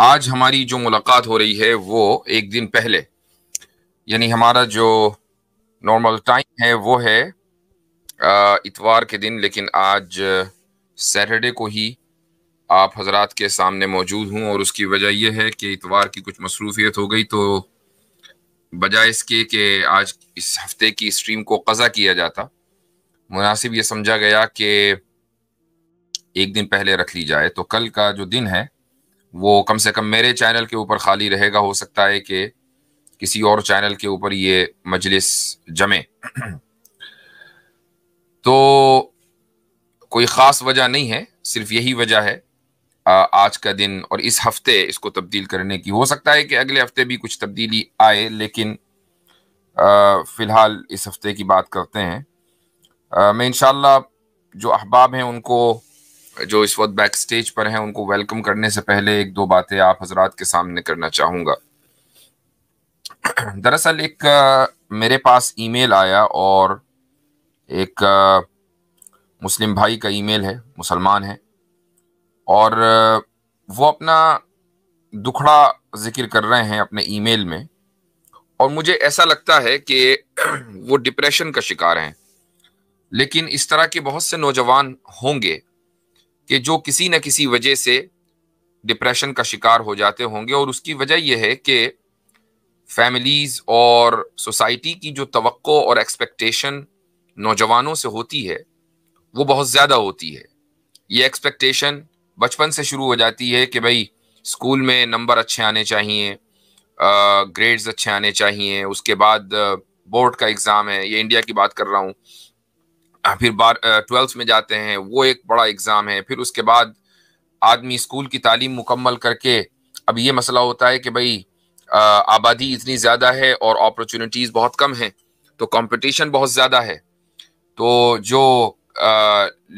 आज हमारी जो मुलाकात हो रही है वो एक दिन पहले यानी हमारा जो नॉर्मल टाइम है वो है इतवार के दिन लेकिन आज सैटरडे को ही आप हजरात के सामने मौजूद हूँ और उसकी वजह यह है कि इतवार की कुछ मसरूफियत हो गई तो बजाय इसके कि आज इस हफ्ते की स्ट्रीम को कज़ा किया जाता मुनासिब ये समझा गया कि एक दिन पहले रख ली जाए तो कल का जो दिन है वो कम से कम मेरे चैनल के ऊपर खाली रहेगा हो सकता है कि किसी और चैनल के ऊपर ये मजलिस जमे तो कोई ख़ास वजह नहीं है सिर्फ यही वजह है आज का दिन और इस हफ्ते इसको तब्दील करने की हो सकता है कि अगले हफ्ते भी कुछ तब्दीली आए लेकिन फ़िलहाल इस हफ्ते की बात करते हैं मैं इन जो अहबाब हैं उनको जो इस वक्त बैक स्टेज पर हैं उनको वेलकम करने से पहले एक दो बातें आप हजरात के सामने करना चाहूँगा दरअसल एक मेरे पास ईमेल आया और एक मुस्लिम भाई का ईमेल है मुसलमान है और वो अपना दुखड़ा जिक्र कर रहे हैं अपने ईमेल में और मुझे ऐसा लगता है कि वो डिप्रेशन का शिकार हैं लेकिन इस तरह के बहुत से नौजवान होंगे कि जो किसी न किसी वजह से डिप्रेशन का शिकार हो जाते होंगे और उसकी वजह यह है कि फैमिलीज़ और सोसाइटी की जो तो और एक्सपेक्टेशन नौजवानों से होती है वो बहुत ज़्यादा होती है ये एक्सपेक्टेशन बचपन से शुरू हो जाती है कि भाई स्कूल में नंबर अच्छे आने चाहिए ग्रेड्स अच्छे आने चाहिए उसके बाद बोर्ड का एग्ज़ाम है ये इंडिया की बात कर रहा हूँ फिर बार ट्वेल्थ में जाते हैं वो एक बड़ा एग्ज़ाम है फिर उसके बाद आदमी स्कूल की तालीम मुकम्मल करके अब ये मसला होता है कि भाई आबादी इतनी ज़्यादा है और अपॉर्चुनिटीज़ बहुत कम हैं तो कंपटीशन बहुत ज़्यादा है तो जो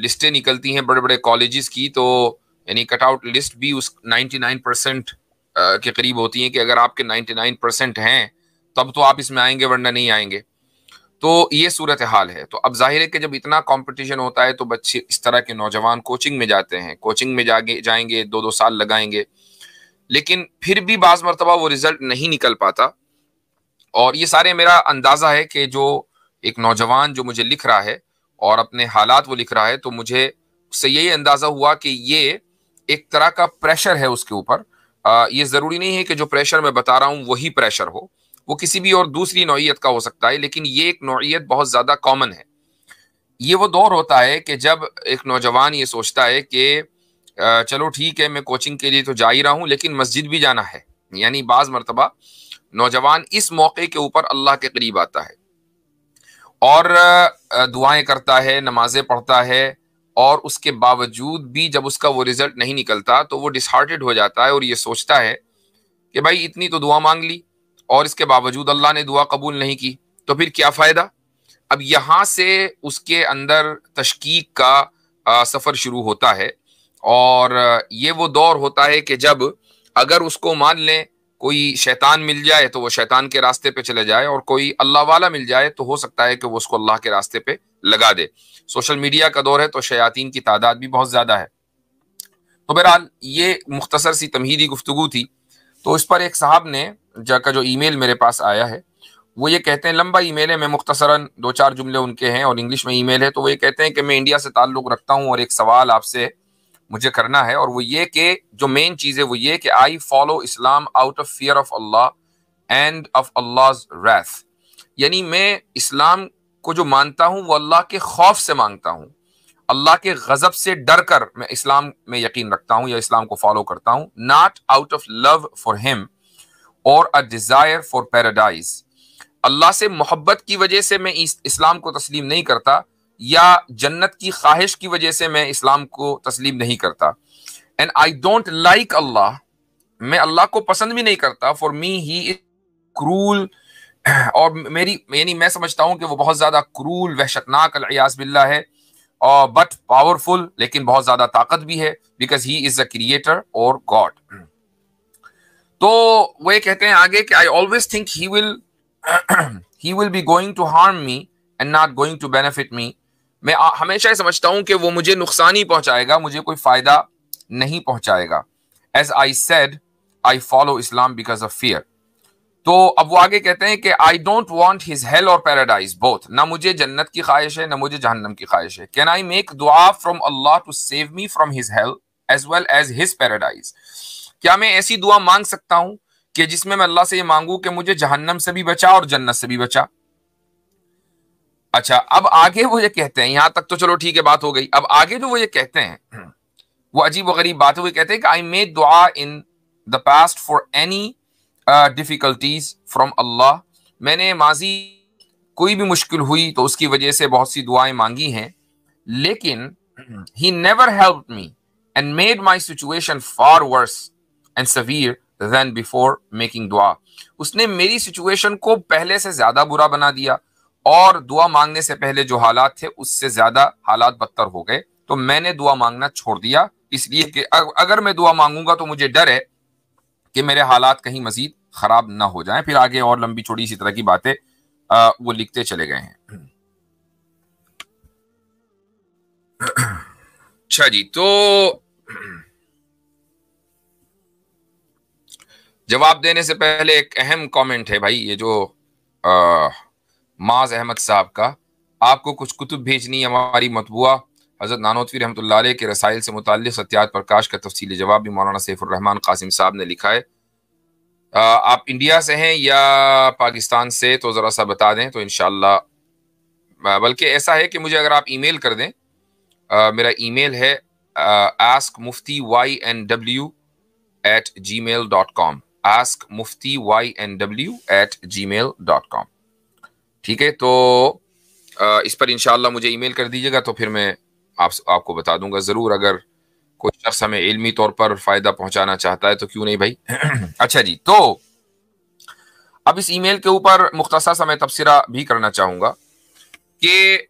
लिस्टें निकलती हैं बड़े बड़े कॉलेजेस की तो यानी कटआउट लिस्ट भी उस 99 परसेंट के करीब होती हैं कि अगर आपके 99 परसेंट हैं तब तो आप इसमें आएंगे वरना नहीं आएंगे तो ये सूरत हाल है तो अब जाहिर है कि जब इतना कंपटीशन होता है तो बच्चे इस तरह के नौजवान कोचिंग में जाते हैं कोचिंग में जागे जाएंगे दो दो साल लगाएंगे लेकिन फिर भी बाज़ मरतबा वो रिज़ल्ट नहीं निकल पाता और ये सारे मेरा अंदाज़ा है कि जो एक नौजवान जो मुझे लिख रहा है और अपने हालात वो लिख रहा है तो मुझे उससे यही अंदाज़ा हुआ कि ये एक तरह का प्रेशर है उसके ऊपर ये ज़रूरी नहीं है कि जो प्रेशर मैं बता रहा हूँ वही प्रेशर हो वो किसी भी और दूसरी नौीयत का हो सकता है लेकिन ये एक नौीयत बहुत ज़्यादा कॉमन है ये वो दौर होता है कि जब एक नौजवान ये सोचता है कि चलो ठीक है मैं कोचिंग के लिए तो जा ही रहा हूँ लेकिन मस्जिद भी जाना है यानी बाज़ मरतबा नौजवान इस मौके के ऊपर अल्लाह के करीब आता है और दुआएं करता है नमाजें पढ़ता है और उसके बावजूद भी जब उसका वो रिज़ल्ट नहीं निकलता तो वो डिसहार्टेड हो जाता है और ये सोचता है कि भाई इतनी तो दुआ मांग ली और इसके बावजूद अल्लाह ने दुआ कबूल नहीं की तो फिर क्या फ़ायदा अब यहाँ से उसके अंदर तशकीक का सफ़र शुरू होता है और ये वो दौर होता है कि जब अगर उसको मान लें कोई शैतान मिल जाए तो वो शैतान के रास्ते पे चले जाए और कोई अल्लाह वाला मिल जाए तो हो सकता है कि वो उसको अल्लाह के रास्ते पे लगा दे सोशल मीडिया का दौर है तो शयातीन की तादाद भी बहुत ज़्यादा है तो बहरहाल ये मुख्तसर सी तमहीदी गुफ्तु थी तो इस पर एक साहब ने जा का जो ईमेल मेरे पास आया है वो ये कहते हैं लंबा ईमेल है मैं मुख्तसरा दो चार जुमले उनके हैं और इंग्लिश में ईमेल है तो वो ये कहते हैं कि मैं इंडिया से ताल्लुक़ रखता हूँ और एक सवाल आपसे मुझे करना है और वो ये कि जो मेन चीज़ है वो ये कि I follow Islam out of fear of Allah and of Allah wrath यानी मैं इस्लाम को जो मानता हूँ वो अल्लाह के खौफ से मांगता हूँ अल्लाह के गजब से डर कर मैं इस्लाम में यकीन रखता हूँ या इस्लाम को फॉलो करता हूँ not out of love for him और अ डिज़ायर फॉर पैराडाइज अल्लाह से मोहब्बत की वजह से मैं इस, इस्लाम को तस्लीम नहीं करता या जन्नत की ख्वाहिश की वजह से मैं इस्लाम को तस्लीम नहीं करता and I don't like Allah मैं अल्लाह को पसंद भी नहीं करता फॉर मी ही क्रूल और मेरी यानी मैं समझता हूँ कि वो बहुत ज़्यादा क्रूल वहशतनाक अयास बिल्ला है और बट पावरफुल लेकिन बहुत ज़्यादा ताकत भी है because he is a creator और गॉड तो वो ये कहते हैं आगे कि I always think he will he will be going to harm me and not going to benefit me मैं हमेशा ही समझता हूं कि वो मुझे नुकसान ही पहुंचाएगा मुझे कोई फायदा नहीं पहुंचाएगा as I said I follow Islam because of fear तो अब वो आगे कहते हैं कि I don't want his hell और पैराडाइज बोथ ना मुझे जन्नत की ख्वाहिश है ना मुझे जहन्नम की ख्वाहिश है कैन आई मेक दुआ from Allah to save me from his hell as well as his paradise क्या मैं ऐसी दुआ मांग सकता हूं कि जिसमें मैं अल्लाह से ये मांगू कि मुझे जहन्नम से भी बचा और जन्नत से भी बचा अच्छा अब आगे वो ये कहते हैं यहां तक तो चलो ठीक है बात हो गई अब आगे जो वो ये कहते हैं वो अजीब व गरीब बात है वो कहते हैं कि आई मे दुआ in the past for any difficulties from Allah मैंने माजी कोई भी मुश्किल हुई तो उसकी वजह से बहुत सी दुआएं मांगी हैं लेकिन he never help me and made my situation far worse and severe than before making दुआ उसने मेरी सिचुएशन को पहले से ज्यादा बुरा बना दिया और दुआ मांगने से पहले जो हालात थे उससे ज्यादा हालात बदतर हो गए तो मैंने दुआ मांगना छोड़ दिया इसलिए कि अगर मैं दुआ मांगूंगा तो मुझे डर है कि मेरे हालात कहीं मजीद खराब ना हो जाए फिर आगे और लंबी छोटी इसी तरह की बातें वो लिखते चले गए हैं अच्छा जी तो जवाब देने से पहले एक अहम कमेंट है भाई ये जो माज अहमद साहब का आपको कुछ कुतुब भेजनी हमारी मतबुआ हज़रत नानोतवी रहमत के रसाइल से मुतल सत्याज प्रकाश का तफसी जवाब भी मौलाना सैफुररहमान कासिम साहब ने लिखा है आ, आप इंडिया से हैं या पाकिस्तान से तो ज़रा सा बता दें तो इन बल्कि ऐसा है कि मुझे अगर आप ईमेल कर दें आ, मेरा ईमेल है ask mufti Y N W at gmail dot com askmuftiynw at gmail dot com ठीक है तो इस पर इनशाला मुझे ईमेल कर दीजिएगा तो फिर मैं आप आपको बता दूंगा ज़रूर अगर कोई शख्स हमें इलमी तौर पर फ़ायदा पहुंचाना चाहता है तो क्यों नहीं भाई अच्छा जी तो अब इस ईमेल के ऊपर मुख्तसा सा मैं तबसरा भी करना चाहूँगा कि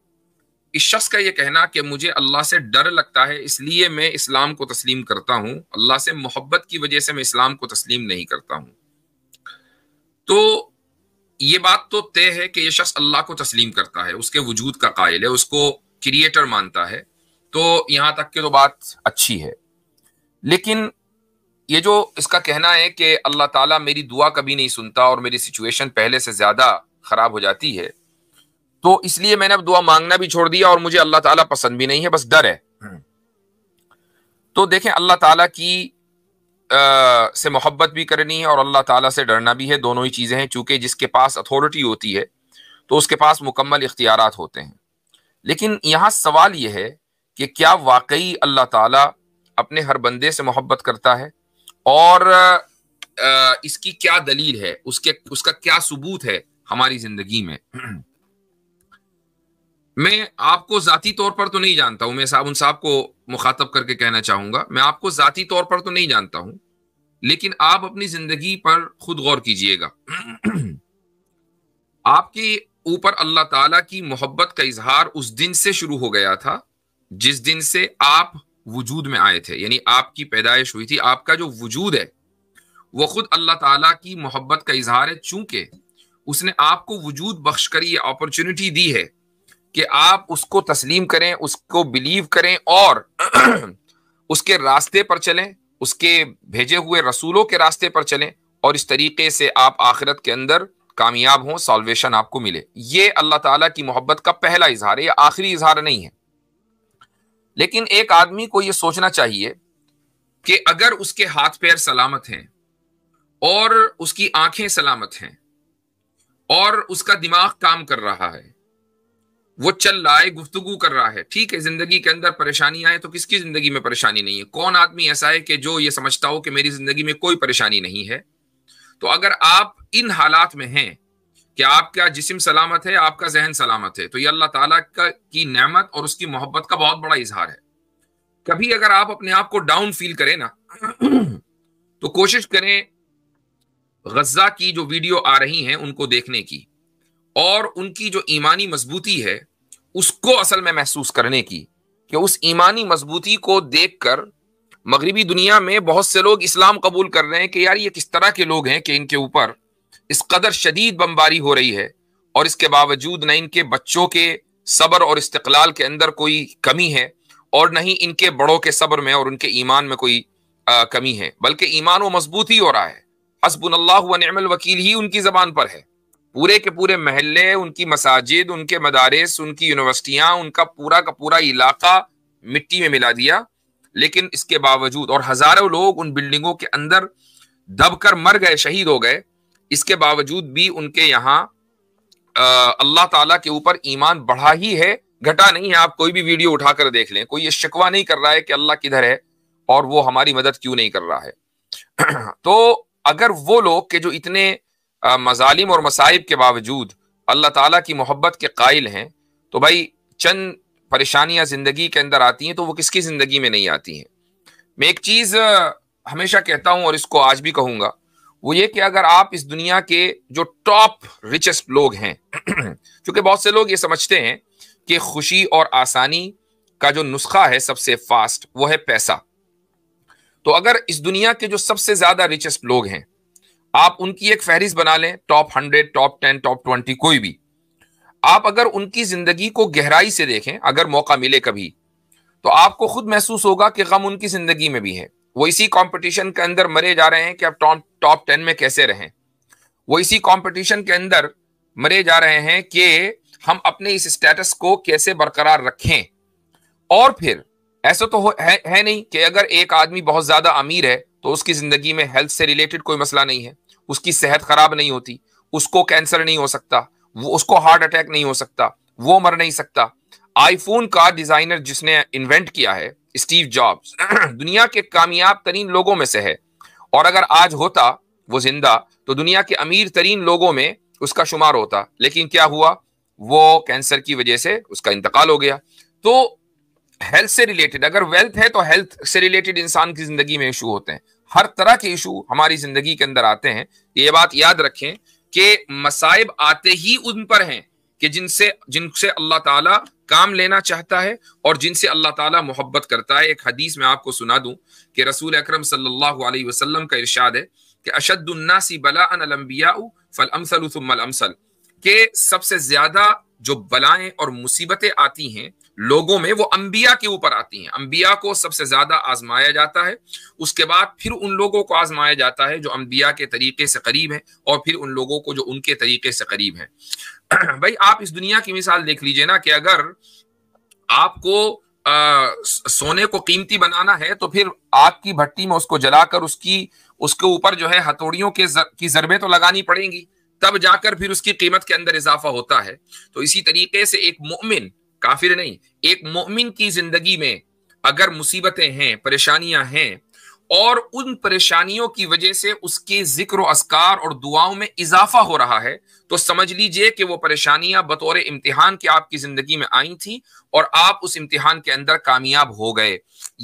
इस शख्स का ये कहना कि मुझे अल्लाह से डर लगता है इसलिए मैं इस्लाम को तस्लीम करता हूं अल्लाह से मोहब्बत की वजह से मैं इस्लाम को तस्लीम नहीं करता हूं तो ये बात तो तय है कि यह शख्स अल्लाह को तस्लीम करता है उसके वजूद का कायल है उसको क्रिएटर मानता है तो यहां तक की तो बात अच्छी है लेकिन ये जो इसका कहना है कि अल्लाह ताला मेरी दुआ कभी नहीं सुनता और मेरी सिचुएशन पहले से ज़्यादा ख़राब हो जाती है तो इसलिए मैंने अब दुआ मांगना भी छोड़ दिया और मुझे अल्लाह ताला पसंद भी नहीं है बस डर है हम्म। तो देखें अल्लाह ताला की आ, से मोहब्बत भी करनी है और अल्लाह ताला से डरना भी है दोनों ही चीज़ें हैं चूंकि जिसके पास अथॉरिटी होती है तो उसके पास मुकम्मल इख्तियार होते हैं लेकिन यहाँ सवाल यह है कि क्या वाकई अल्लाह ताला अपने हर बंदे से मोहब्बत करता है और आ, इसकी क्या दलील है उसके उसका क्या सबूत है हमारी ज़िंदगी में हम्म। मैं आपको जाती तौर पर तो नहीं जानता हूं मैं साहब उन साहब को मुखातब करके कहना चाहूंगा मैं आपको जाती तौर पर तो नहीं जानता हूं लेकिन आप अपनी जिंदगी पर खुद गौर कीजिएगा आपके ऊपर अल्लाह ताला की मोहब्बत का इजहार उस दिन से शुरू हो गया था जिस दिन से आप वजूद में आए थे यानी आपकी पैदाइश हुई थी आपका जो वजूद है वो खुद अल्लाह ताला की मोहब्बत का इजहार है चूंकि उसने आपको वजूद बख्श कर ये अपॉर्चुनिटी दी है कि आप उसको तस्लीम करें उसको बिलीव करें और उसके रास्ते पर चलें उसके भेजे हुए रसूलों के रास्ते पर चलें और इस तरीके से आप आखिरत के अंदर कामयाब हों सॉल्वेशन आपको मिले ये अल्लाह ताला की मोहब्बत का पहला इजहार है या आखिरी इजहार नहीं है लेकिन एक आदमी को ये सोचना चाहिए कि अगर उसके हाथ पैर सलामत हैं और उसकी आंखें सलामत हैं और उसका दिमाग काम कर रहा है वो चल रहा है गुफ्तगु कर रहा है ठीक है जिंदगी के अंदर परेशानी आए तो किसकी जिंदगी में परेशानी नहीं है कौन आदमी ऐसा है कि जो ये समझता हो कि मेरी जिंदगी में कोई परेशानी नहीं है तो अगर आप इन हालात में हैं कि आपका जिसम सलामत है आपका जहन सलामत है तो ये अल्लाह तला का की नमत और उसकी मोहब्बत का बहुत बड़ा इजहार है कभी अगर आप अपने आप को डाउन फील करें ना तो कोशिश करें गजा की जो वीडियो आ रही हैं उनको देखने की और उनकी जो ईमानी मजबूती है उसको असल में महसूस करने की कि उस ईमानी मजबूती को देखकर मगरबी दुनिया में बहुत से लोग इस्लाम कबूल कर रहे हैं कि यार ये किस तरह के लोग हैं कि इनके ऊपर इस कदर शदीद बमबारी हो रही है और इसके बावजूद न इनके बच्चों के सब्र और इस्तकलाल के अंदर कोई कमी है और न ही इनके बड़ों के सब्र में और उनके ईमान में कोई आ, कमी है बल्कि ईमान व मजबूत ही हो रहा है हसबुल्ला वकील ही उनकी जबान पर है पूरे के पूरे महल्ले उनकी मसाजिद उनके मदारस उनकी यूनिवर्सिटियां उनका पूरा का पूरा इलाका मिट्टी में मिला दिया लेकिन इसके बावजूद और हजारों लोग उन बिल्डिंगों के अंदर दबकर मर गए शहीद हो गए इसके बावजूद भी उनके यहाँ अल्लाह ताला के ऊपर ईमान बढ़ा ही है घटा नहीं है आप कोई भी वीडियो उठाकर देख लें कोई ये शिकवा नहीं कर रहा है कि अल्लाह किधर है और वो हमारी मदद क्यों नहीं कर रहा है तो अगर वो लोग के जो इतने मजालिम और मसाइब के बावजूद अल्लाह ताला की मोहब्बत के कायल हैं तो भाई चंद परेशानियां ज़िंदगी के अंदर आती हैं तो वो किसकी ज़िंदगी में नहीं आती हैं मैं एक चीज़ हमेशा कहता हूं और इसको आज भी कहूंगा वो ये कि अगर आप इस दुनिया के जो टॉप रिचेस्ट लोग हैं क्योंकि बहुत से लोग ये समझते हैं कि खुशी और आसानी का जो नुस्खा है सबसे फास्ट वो है पैसा तो अगर इस दुनिया के जो सबसे ज़्यादा रिचेस्ट लोग हैं आप उनकी एक फहरिस्त बना लें top hundred top ten top twenty कोई भी आप अगर उनकी जिंदगी को गहराई से देखें अगर मौका मिले कभी तो आपको खुद महसूस होगा कि गम उनकी जिंदगी में भी है वो इसी कंपटीशन के अंदर मरे जा रहे हैं कि आप टॉप टॉप टेन में कैसे रहें वो इसी कंपटीशन के अंदर मरे जा रहे हैं कि हम अपने इस स्टेटस को कैसे बरकरार रखें और फिर ऐसा तो है, है नहीं कि अगर एक आदमी बहुत ज्यादा अमीर है तो उसकी जिंदगी में हेल्थ से रिलेटेड कोई मसला नहीं है उसकी सेहत खराब नहीं होती उसको कैंसर नहीं हो सकता वो उसको हार्ट अटैक नहीं हो सकता वो मर नहीं सकता आईफोन का डिजाइनर जिसने इन्वेंट किया है स्टीव जॉब्स दुनिया के कामयाब तरीन लोगों में से है और अगर आज होता वो जिंदा तो दुनिया के अमीर तरीन लोगों में उसका शुमार होता लेकिन क्या हुआ वो कैंसर की वजह से उसका इंतकाल हो गया तो हेल्थ से रिलेटेड अगर वेल्थ है तो हेल्थ से रिलेटेड इंसान की जिंदगी में इशू होते हैं हर तरह के इशू हमारी जिंदगी के अंदर आते हैं ये बात याद रखें कि मसाइब आते ही उन पर हैं कि जिनसे जिनसे अल्लाह ताला काम लेना चाहता है और जिनसे अल्लाह ताला मोहब्बत करता है एक हदीस में आपको सुना दूं कि रसूल अकरम सल्लल्लाहु अलैहि वसल्लम का इरशाद है कि अशदुन्नासी बला अनबिया फल अमसल के सबसे ज्यादा जो बलाएं और मुसीबतें आती हैं लोगों में वो अंबिया के ऊपर आती हैं अंबिया को सबसे ज्यादा आजमाया जाता है उसके बाद फिर उन लोगों को आजमाया जाता है जो अंबिया के तरीके से करीब हैं और फिर उन लोगों को जो उनके तरीके से करीब हैं भाई आप इस दुनिया की मिसाल देख लीजिए ना कि अगर आपको आ, सोने को कीमती बनाना है तो फिर आग की भट्टी में उसको जलाकर उसकी उसके ऊपर जो है हथौड़ियों के जर, की जरबे तो लगानी पड़ेंगी तब जाकर फिर उसकी कीमत के अंदर इजाफा होता है तो इसी तरीके से एक मोमिन काफिर नहीं एक मोमिन की जिंदगी में अगर मुसीबतें हैं परेशानियां हैं और उन परेशानियों की वजह से उसके जिक्र असकार और दुआओं में इजाफा हो रहा है तो समझ लीजिए कि वो परेशानियां बतौर इम्तिहान के आपकी जिंदगी में आई थी और आप उस इम्तिहान के अंदर कामयाब हो गए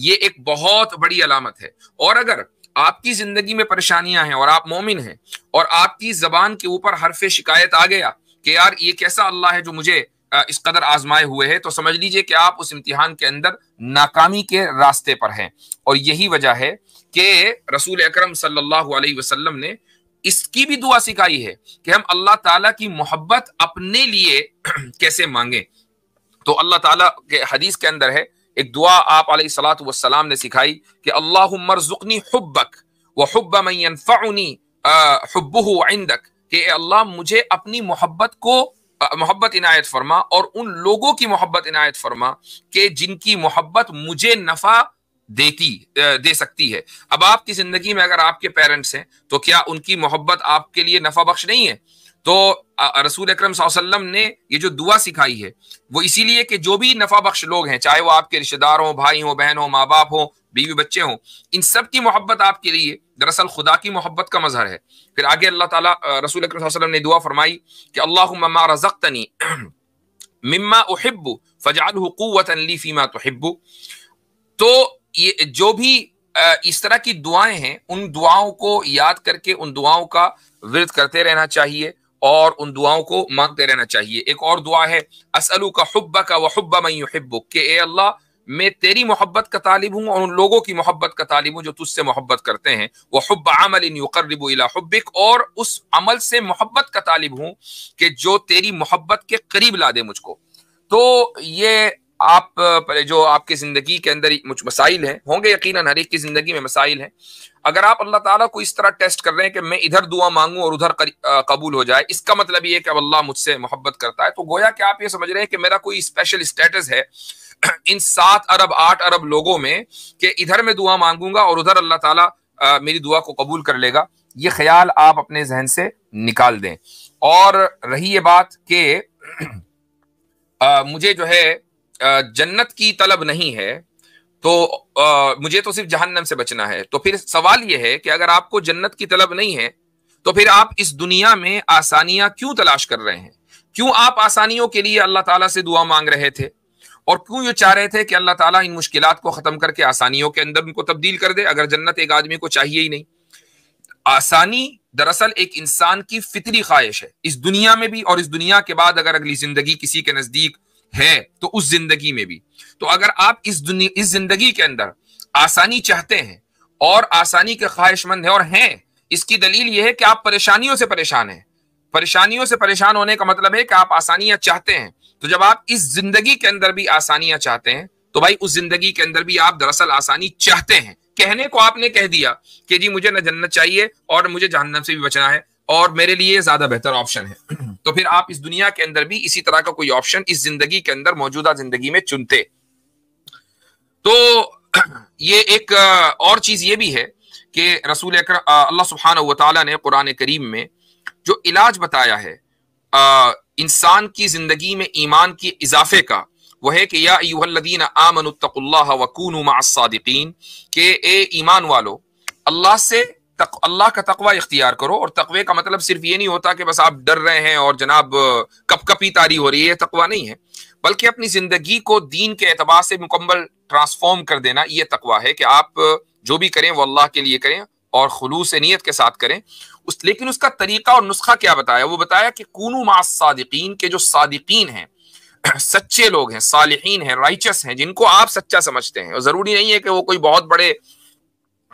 ये एक बहुत बड़ी अलामत है और अगर आपकी जिंदगी में परेशानियां हैं और आप मोमिन हैं और आपकी जबान के ऊपर हरफ शिकायत आ गया कि यार ये कैसा अल्लाह है जो मुझे इस कदर आजमाए हुए है तो समझ लीजिए कि आप उस इम्तिहान के अंदर नाकामी के रास्ते पर हैं और यही वजह है कि रसूल अकरम सल्लल्लाहु अलैहि वसल्लम ने इसकी भी दुआ सिखाई है कि हम अल्लाह ताला की मोहब्बत अपने लिए कैसे मांगे तो अल्लाह ताला के हदीस के अंदर है एक दुआ आप सलाम ने सिखाई कि अल्लाह मरजुकनी हुब्बक व हुब्बा मैनफ़ाउनी आइंदक के अल्लाह मुझे अपनी मोहब्बत को मोहब्बत इनायत फरमा और उन लोगों की मोहब्बत इनायत फरमा कि जिनकी मोहब्बत मुझे नफ़ा देती दे सकती है अब आपकी जिंदगी में अगर आपके पेरेंट्स हैं तो क्या उनकी मोहब्बत आपके लिए नफा बख्श नहीं है तो रसूल अक्रम वसल्लम ने ये जो दुआ सिखाई है वो इसीलिए कि जो भी नफा बख्श लोग हैं चाहे वो आपके रिश्तेदार हों भाई हो बहन हो माँ बाप हो बीवी बच्चे हों इन सब की मोहब्बत आपके लिए दरअसल खुदा की मोहब्बत का मजहर है फिर आगे अल्लाह ताला रसूल अक्रम वसल्लम ने दुआ फरमाई कि अल्लाह ममा मिम्मा उहिब्बु फजाल हुकूवतली फ़ीमा हिब्बू तो ये जो भी इस तरह की दुआएं हैं उन दुआओं को याद करके उन दुआओं का विरत करते रहना चाहिए और उन दुआओं को मांगते रहना चाहिए एक और दुआ है असलू का हब्बा का वहब्बा मई युहब्बुक के ए अल्लाह मैं तेरी मोहब्बत का तालिब हूँ और उन लोगों की मोहब्बत का तालिब हूँ जो तुझसे मोहब्बत करते हैं वह हब्ब अमल इन युकरब हब्बिक और उस अमल से मोहब्बत का तालिब हूँ कि जो तेरी मोहब्बत के करीब ला दे मुझको तो ये आप जो आपकी ज़िंदगी के अंदर मसाइल हैं होंगे यकीनन हर एक की ज़िंदगी में मसाइल हैं अगर आप अल्लाह ताला को इस तरह टेस्ट कर रहे हैं कि मैं इधर दुआ मांगू और उधर कबूल हो जाए इसका मतलब ये कि अब अल्लाह मुझसे मोहब्बत करता है तो गोया कि आप ये समझ रहे हैं कि मेरा कोई स्पेशल स्टेटस है इन सात अरब आठ अरब लोगों में कि इधर मैं दुआ मांगूंगा और उधर अल्लाह ताला मेरी दुआ को कबूल कर लेगा ये ख्याल आप अपने जहन से निकाल दें और रही ये बात कि मुझे जो है जन्नत की तलब नहीं है तो आ, मुझे तो सिर्फ जहन्नम से बचना है तो फिर सवाल यह है कि अगर आपको जन्नत की तलब नहीं है तो फिर आप इस दुनिया में आसानियां क्यों तलाश कर रहे हैं क्यों आप आसानियों के लिए अल्लाह ताला से दुआ मांग रहे थे और क्यों ये चाह रहे थे कि अल्लाह ताला इन मुश्किल को ख़त्म करके आसानियों के अंदर उनको तब्दील कर दे अगर जन्नत एक आदमी को चाहिए ही नहीं आसानी दरअसल एक इंसान की फितरी ख्वाहिश है इस दुनिया में भी और इस दुनिया के बाद अगर अगली जिंदगी किसी के नज़दीक है तो उस जिंदगी में भी तो अगर आप इस दुनिया इस जिंदगी के अंदर आसानी चाहते हैं और आसानी के ख्वाहिशमंद हैं और हैं इसकी दलील यह है कि आप परेशानियों से परेशान हैं परेशानियों से परेशान होने का मतलब है कि आप आसानियां चाहते हैं तो जब आप इस जिंदगी के अंदर भी आसानियां चाहते हैं तो भाई उस जिंदगी के अंदर भी आप दरअसल आसानी चाहते हैं कहने को आपने कह दिया कि जी मुझे न जन्नत चाहिए और मुझे जहन्नम से भी बचना है और मेरे लिए ज्यादा बेहतर ऑप्शन है तो फिर आप इस दुनिया के अंदर भी इसी तरह का कोई ऑप्शन इस जिंदगी के अंदर मौजूदा जिंदगी में चुनते तो ये एक और चीज ये भी है कि रसूल अल्लाह सुबहान तला ने कुरान करीम में जो इलाज बताया है इंसान की जिंदगी में ईमान के इजाफे का वह है कि यादीन आमन वकून के ए ईमान वालो अल्लाह से अल्लाह का तकवा इख्तियार करो और तकवे का मतलब सिर्फ ये नहीं होता कि बस आप डर रहे हैं और जनाब कप कपी तारी हो रही है ये तकवा नहीं है बल्कि अपनी जिंदगी को दीन के एतबार से मुकम्मल ट्रांसफॉर्म कर देना ये तकवा है कि आप जो भी करें वो अल्लाह के लिए करें और खलूस नीयत के साथ करें उस लेकिन उसका तरीका और नुस्खा क्या बताया वो बताया कि कूनू सादिकीन के जो सादिकीन हैं सच्चे लोग हैं सालहीन हैं राइचस हैं जिनको आप सच्चा समझते हैं और जरूरी नहीं है कि वो कोई बहुत बड़े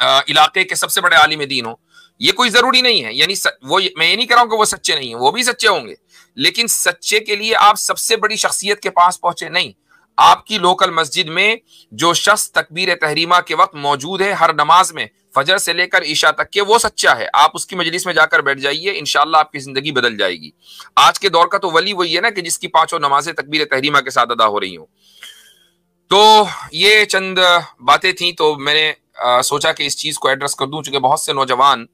इलाके के सबसे बड़े आलिम दीन हो ये कोई जरूरी नहीं है यानी वो मैं ये नहीं कह रहा हूं कि वो सच्चे नहीं है वो भी सच्चे होंगे लेकिन सच्चे के लिए आप सबसे बड़ी शख्सियत के पास पहुंचे नहीं आपकी लोकल मस्जिद में जो शख्स तकबीर तहरीमा के वक्त मौजूद है हर नमाज में फजर से लेकर ईशा तक के वो सच्चा है आप उसकी मजलिस में जाकर बैठ जाइए इनशाला आपकी जिंदगी बदल जाएगी आज के दौर का तो वली वही है ना कि जिसकी पांचों नमाजें तकबीर तहरीमा के साथ अदा हो रही हूँ तो ये चंद बातें थी तो मैंने सोचा कि इस चीज़ को एड्रेस कर दूं चूंकि बहुत से नौजवान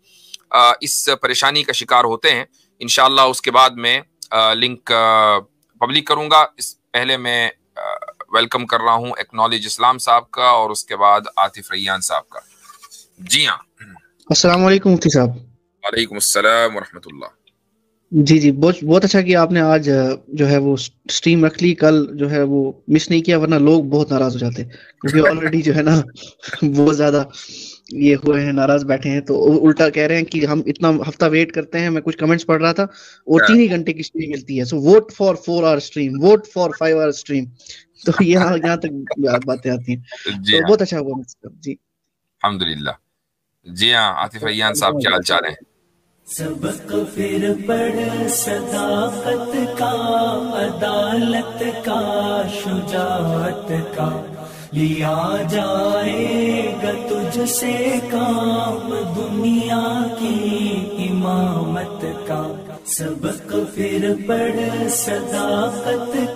इस परेशानी का शिकार होते हैं इन उसके बाद में लिंक पब्लिक करूँगा इस पहले मैं वेलकम कर रहा हूँ एक्नॉलेज इस्लाम साहब का और उसके बाद आतिफ रैयान साहब का जी हाँ असल मुफ्ती साहब वालेकुम अस्सलाम जी जी बहुत बहुत अच्छा कि आपने आज जो है वो स्ट्रीम रख ली कल जो है वो मिस नहीं किया वरना लोग बहुत नाराज हो जाते क्योंकि ऑलरेडी जो है ना बहुत ज्यादा ये हुए हैं नाराज बैठे हैं तो उल्टा कह रहे हैं कि हम इतना हफ्ता वेट करते हैं मैं कुछ कमेंट्स पढ़ रहा था और हाँ। तीन ही घंटे की स्ट्रीम मिलती है so vote for four hour stream vote for five hour stream तो यहाँ यहाँ तक बातें आती हैं तो हाँ। बहुत अच्छा हुआ जी अलहमदुल्ला जी हाँ आतिफ तो अयान साहब क्या अच्छा हाल चाल है सबक फिर पढ़ सदाकत का अदालत का शुजात का लिया जाएगा तुझसे काम दुनिया की इमामत का सबक फिर पढ़ सदाकत